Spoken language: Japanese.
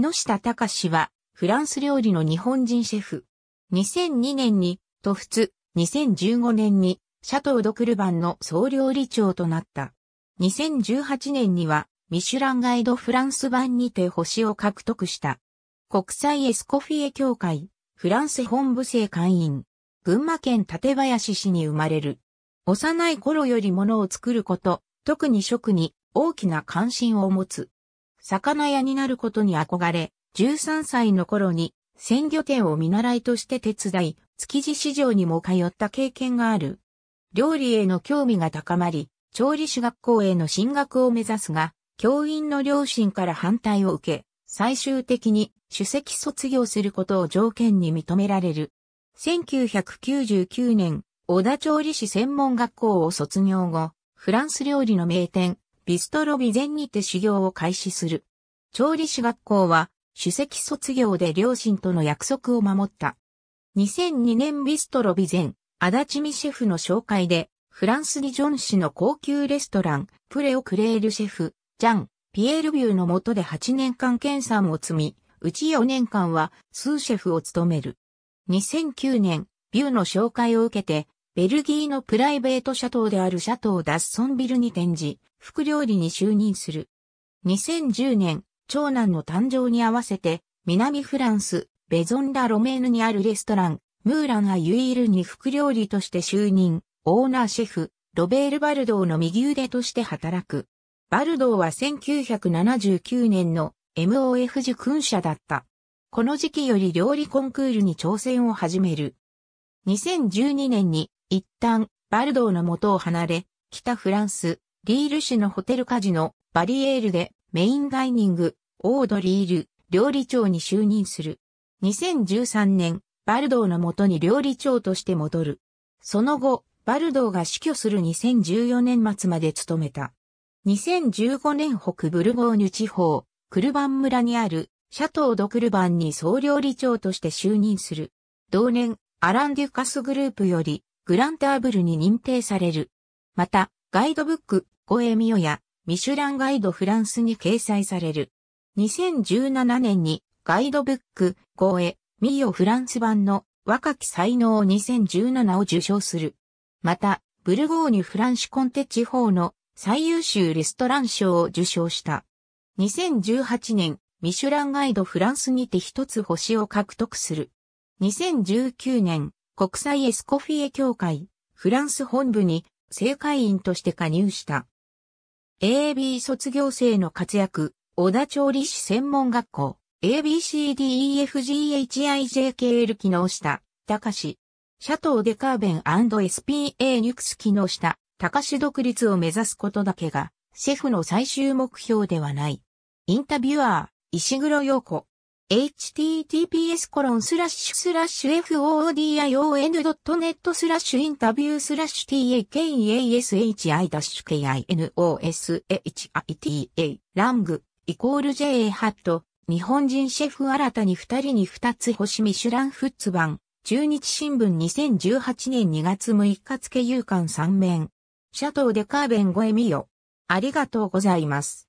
木下隆は、フランス料理の日本人シェフ。2002年に、トフツ、2015年に、シャトードクルバンの総料理長となった。2018年には、ミシュランガイドフランス版にて星を獲得した。国際エスコフィエ協会、フランス本部制会員。群馬県館林市に生まれる。幼い頃よりものを作ること、特に食に大きな関心を持つ。魚屋になることに憧れ、13歳の頃に鮮魚店を見習いとして手伝い、築地市場にも通った経験がある。料理への興味が高まり、調理師学校への進学を目指すが、教員の両親から反対を受け、最終的に首席卒業することを条件に認められる。1999年、小田調理師専門学校を卒業後、フランス料理の名店、ビストロビゼンにて修行を開始する。調理師学校は、主席卒業で両親との約束を守った。2002年ビストロビン。前、足立美シェフの紹介で、フランス・ディジョン市の高級レストラン、プレオ・クレールシェフ、ジャン、ピエール・ビューの下で8年間研鑽を積み、うち4年間は、スーシェフを務める。2009年、ビューの紹介を受けて、ベルギーのプライベートシャトーであるシャトー・ダッソンビルに展示、副料理に就任する。2010年、長男の誕生に合わせて、南フランス、ベゾン・ラ・ロメーヌにあるレストラン、ムーラン・ア・ユイールに副料理として就任、オーナーシェフ、ロベール・バルドーの右腕として働く。バルドーは1979年の MOF 受勲者だった。この時期より料理コンクールに挑戦を始める。2012年に一旦、バルドーの元を離れ、北フランス、リール市のホテルカジノ、バリエールでメインダイニング、オードリール、料理長に就任する。2013年、バルドーの元に料理長として戻る。その後、バルドーが死去する2014年末まで務めた。2015年北ブルゴーニュ地方、クルバン村にある、シャトー・ド・クルバンに総料理長として就任する。同年、アラン・デュカスグループより、グランターブルに認定される。また、ガイドブック、ゴエミオや、ミシュランガイドフランスに掲載される。2017年に、ガイドブック、ゴエ、ミオフランス版の若き才能2017を受賞する。また、ブルゴーニュフランシコンテ地方の最優秀レストラン賞を受賞した。2018年、ミシュランガイドフランスにて一つ星を獲得する。2019年、国際エスコフィエ協会、フランス本部に正会員として加入した。AB 卒業生の活躍、小田調理師専門学校、ABCDEFGHIJKL 機能した、高志。シャトーデカーベン &SPA ニュクス機能した、高志独立を目指すことだけが、シェフの最終目標ではない。インタビュアー、石黒陽子。https コロンスラッシュスラッシュ foodion.net スラッシュインタビュースラッシュ takeashi-kinoshita ラングイコール JA ハット日本人シェフ新たに二人に二つ星ミシュランフッツ版中日新聞2018年2月6日付夕刊3面シャトーデカーベンゴエミよありがとうございます。